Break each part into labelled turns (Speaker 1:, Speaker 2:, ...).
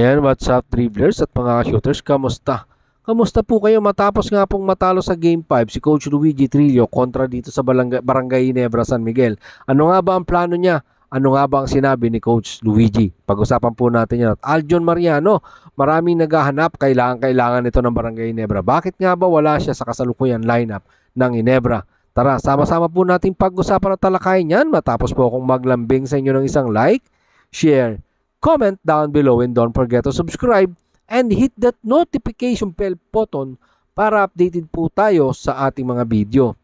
Speaker 1: Ayan, what's up dribblers at mga shooters, kamusta? Kamusta po kayo matapos nga pong matalo sa Game 5 si Coach Luigi Trillo kontra dito sa Barangay Inebra San Miguel? Ano nga ba ang plano niya? Ano nga ba ang sinabi ni Coach Luigi? Pag-usapan po natin yan. At Aljon Mariano, maraming naghahanap, kailangan-kailangan ito ng Barangay Inebra. Bakit nga ba wala siya sa kasalukuyan lineup ng Inebra? Tara, sama-sama po natin pag-usapan at talakayin yan matapos po akong maglambing sa inyo ng isang like, share, Comment down below and don't forget to subscribe and hit that notification bell button para updated po tayo sa ating mga video.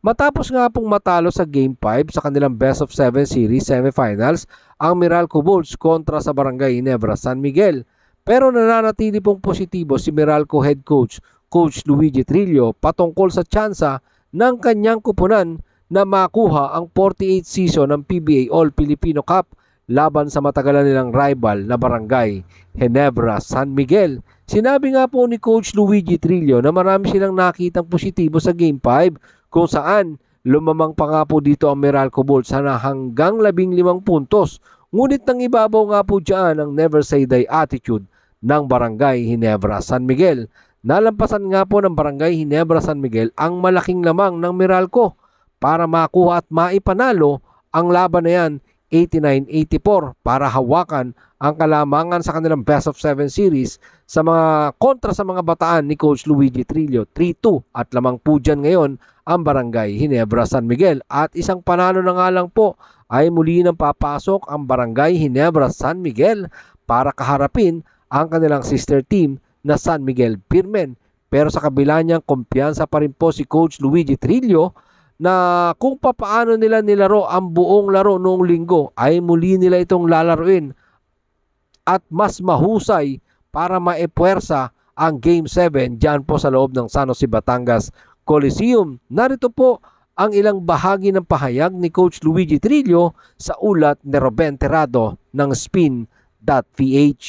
Speaker 1: Matapos nga pong matalo sa Game 5 sa kanilang Best of 7 Series Semifinals ang Meralco Bulls kontra sa Barangay Inebra San Miguel. Pero nananatili pong positibo si Meralco Head Coach, Coach Luigi Trillo patungkol sa tsansa ng kanyang kupunan na makuha ang 48 season ng PBA All-Filipino Cup laban sa matagalan nilang rival na barangay Ginebra San Miguel. Sinabi nga po ni Coach Luigi Trillo na marami silang nakitang positibo sa Game 5 kung saan lumamang pa nga po dito ang Meralco Bulls sana hanggang 15 puntos. Ngunit nang ibabaw nga po dyan ang never say die attitude ng Barangay Ginebra San Miguel. Nalampasan nga po ng Barangay Ginebra San Miguel ang malaking lamang ng Meralco para makuha at maipanalo ang laban na yan 89-84 para hawakan ang kalamangan sa kanilang best of 7 series sa mga kontra sa mga bataan ni Coach Luigi Trillo 3-2 at lamang po dyan ngayon ang Barangay Hinebra San Miguel at isang panalo na nga lang po ay muli nang papasok ang Barangay Hinebra San Miguel para kaharapin ang kanilang sister team na San Miguel Pirmen pero sa kabila niyang kumpiyansa pa rin po si Coach Luigi Trillo na kung papaano nila nilaro ang buong laro noong linggo ay muli nila itong lalaruin at mas mahusay para maepwersa ang Game 7 dyan po sa loob ng San Jose Batangas Coliseum. Narito po ang ilang bahagi ng pahayag ni Coach Luigi Trillo sa ulat ni Ruben Terrado ng spin.ph.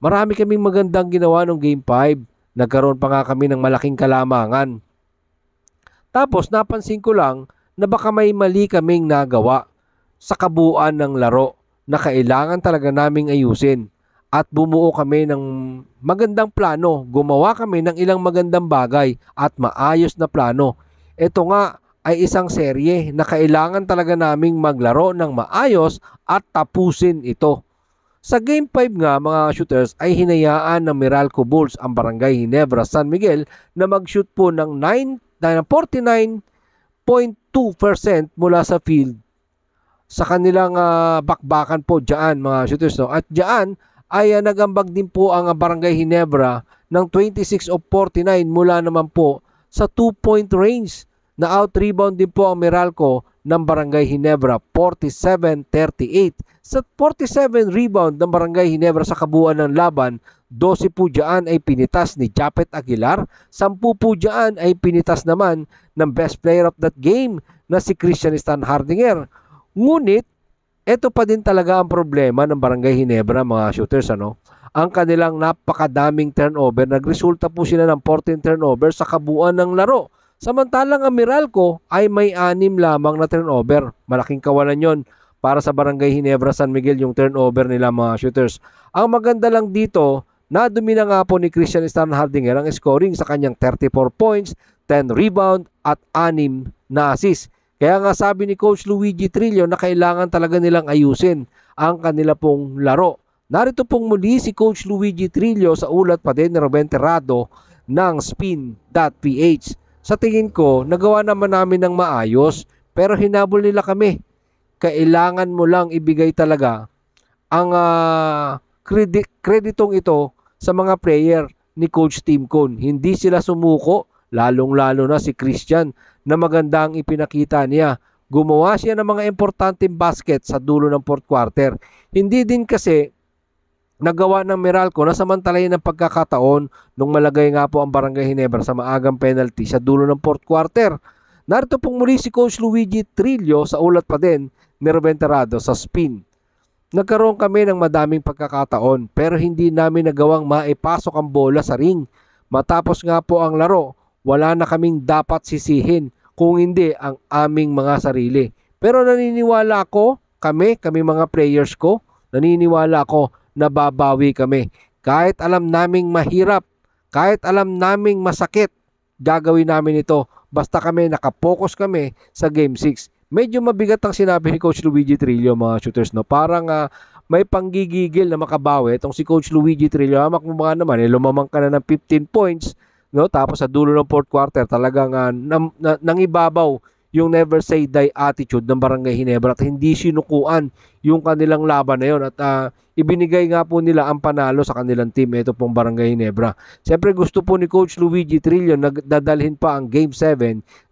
Speaker 1: Marami kaming magandang ginawa noong Game 5. Nagkaroon pa nga kami ng malaking kalamangan tapos napansin ko lang na baka may mali kaming nagawa sa kabuuan ng laro na kailangan talaga naming ayusin. At bumuo kami ng magandang plano. Gumawa kami ng ilang magandang bagay at maayos na plano. Ito nga ay isang serye na kailangan talaga naming maglaro ng maayos at tapusin ito. Sa Game 5 nga mga shooters ay hinayaan ng Meralco Bulls ang Barangay Ginebra San Miguel na mag-shoot po ng 9 dahil 49.2% mula sa field sa kanilang uh, bakbakan po dyan mga shooters. No? At dyan ay uh, nagambag din po ang ah, Barangay Hinebra ng 26 of 49 mula naman po sa 2-point range na out-rebound din po ang Meralco ng Barangay Hinebra 47-38 sa 47 rebound ng Barangay Hinebra sa kabuuan ng laban 12 po dyan ay pinitas ni Japet Aguilar, 10 po dyan ay pinitas naman ng best player of that game na si Christian Stan Hardinger. Ngunit, ito pa din talaga ang problema ng Barangay Hinebra mga shooters ano. Ang kanilang napakadaming turnover, nagresulta po sila ng 14 turnover sa kabuuan ng laro. Samantalang ang Meralco ay may anim lamang na turnover. Malaking kawalan yon para sa Barangay Hinebra San Miguel yung turnover nila mga shooters. Ang maganda lang dito, Nadumi na nga po ni Christian Stan Hardinger ang scoring sa kanyang 34 points, 10 rebound at 6 na assist. Kaya nga sabi ni Coach Luigi Trillo na kailangan talaga nilang ayusin ang kanila pong laro. Narito pong muli si Coach Luigi Trillo sa ulat pa din ni Ruben Terrado ng spin.ph. Sa tingin ko, nagawa naman namin ng maayos pero hinabol nila kami. Kailangan mo lang ibigay talaga ang uh, ah, credit, kreditong ito sa mga prayer ni Coach Tim Cone. Hindi sila sumuko, lalong-lalo na si Christian na maganda ang ipinakita niya. Gumawa siya ng mga importanteng basket sa dulo ng fourth quarter. Hindi din kasi nagawa ng Meralco na samantalayin ang pagkakataon nung malagay nga po ang Barangay Ginebra sa maagang penalty sa dulo ng fourth quarter. Narito pong muli si Coach Luigi Trillo sa ulat pa din ni Ruben Terrado sa spin Nagkaroon kami ng madaming pagkakataon pero hindi namin nagawang maipasok ang bola sa ring. Matapos nga po ang laro, wala na kaming dapat sisihin kung hindi ang aming mga sarili. Pero naniniwala ako, kami, kami mga players ko, naniniwala ako na babawi kami. Kahit alam naming mahirap, kahit alam naming masakit, gagawin namin ito basta kami nakapokus kami sa Game 6 medyo mabigat ang sinabi ni Coach Luigi Trillo mga shooters no. Parang uh, may panggigigil na makabawi itong si Coach Luigi Trillo. Hamak mo mga naman, eh, lumamang ka na ng 15 points. No? Tapos sa dulo ng fourth quarter, talagang uh, nam, na, nangibabaw yung never say die attitude ng Barangay Hinebra at hindi sinukuan yung kanilang laban na yun at uh, ibinigay nga po nila ang panalo sa kanilang team ito pong Barangay Hinebra. Siyempre gusto po ni Coach Luigi Trillion na dadalhin pa ang Game 7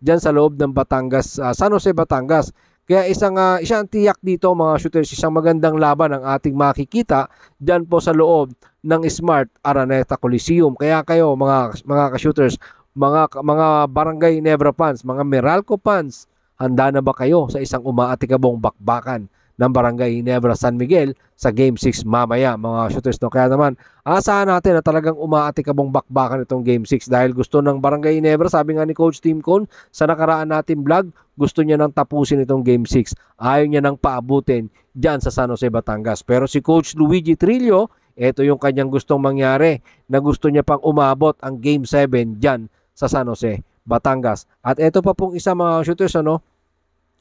Speaker 1: dyan sa loob ng Batangas, uh, San Jose Batangas. Kaya isang uh, isang tiyak dito mga shooters, isang magandang laban ang ating makikita diyan po sa loob ng Smart Araneta Coliseum. Kaya kayo mga mga ka-shooters, mga mga barangay Nebra fans, mga Meralco fans, handa na ba kayo sa isang umaatikabong bakbakan ng barangay Nebra San Miguel sa Game 6 mamaya mga shooters no? Kaya naman asahan natin na talagang umaatikabong bakbakan itong Game 6 dahil gusto ng barangay Nebra, sabi nga ni Coach Tim Cone sa nakaraan natin vlog, gusto niya nang tapusin itong Game 6. Ayaw niya nang paabutin dyan sa San Jose, Batangas. Pero si Coach Luigi Trillo, ito yung kanyang gustong mangyari na gusto niya pang umabot ang Game 7 dyan sa San Jose, Batangas. At ito pa pong isa mga shooters, ano,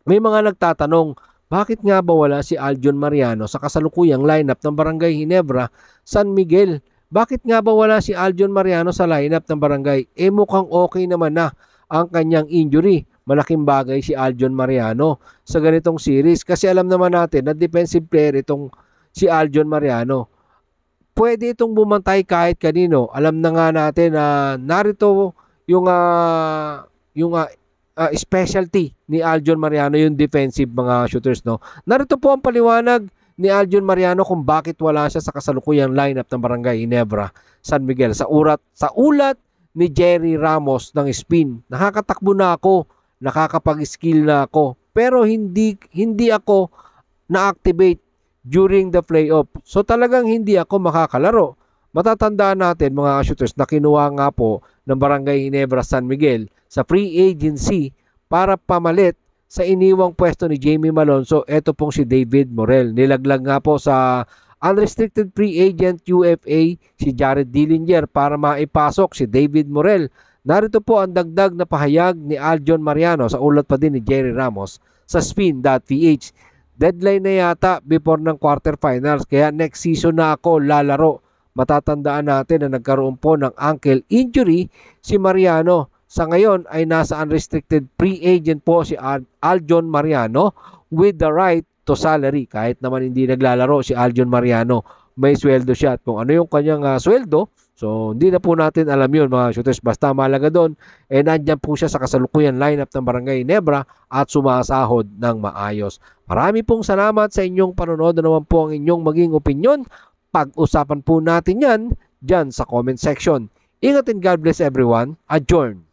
Speaker 1: may mga nagtatanong, bakit nga ba wala si Aljon Mariano sa kasalukuyang lineup ng Barangay Hinebra, San Miguel? Bakit nga ba wala si Aljon Mariano sa lineup ng barangay? Eh mukhang okay naman na ang kanyang injury malaking bagay si Aljon Mariano sa ganitong series kasi alam naman natin na defensive player itong si Aljon Mariano. Pwede itong bumantay kahit kanino. Alam na nga natin na narito yung uh, yung uh, uh, specialty ni Aljon Mariano yung defensive mga shooters no. Narito po ang paliwanag ni Aljon Mariano kung bakit wala siya sa kasalukuyang lineup ng Barangay Inebra San Miguel sa urat sa ulat ni Jerry Ramos ng spin. Nakakatakbo na ako, nakakapag-skill na ako, pero hindi hindi ako na-activate during the playoff. So talagang hindi ako makakalaro. Matatandaan natin mga shooters na kinuha nga po ng Barangay Ginebra San Miguel sa free agency para pamalit sa iniwang pwesto ni Jamie Malonzo, ito pong si David Morel. Nilaglag nga po sa unrestricted free agent UFA si Jared Dillinger para maipasok si David Morel. Narito po ang dagdag na pahayag ni Aljon Mariano sa ulat pa din ni Jerry Ramos sa spin.ph. Deadline na yata before ng quarterfinals kaya next season na ako lalaro Matatandaan natin na nagkaroon po ng ankle injury si Mariano. Sa ngayon ay nasa unrestricted free agent po si Aljon Mariano with the right to salary. Kahit naman hindi naglalaro si Aljon Mariano, may sweldo siya. At kung ano yung kanyang uh, sweldo, so hindi na po natin alam yun mga shooters. Basta malaga doon, eh nandyan po siya sa kasalukuyan lineup ng Barangay Nebra at sumasahod ng maayos. Marami pong salamat sa inyong panonood na ano naman po ang inyong maging opinion pag-usapan po natin yan dyan sa comment section. Ingat and God bless everyone. Adjourn.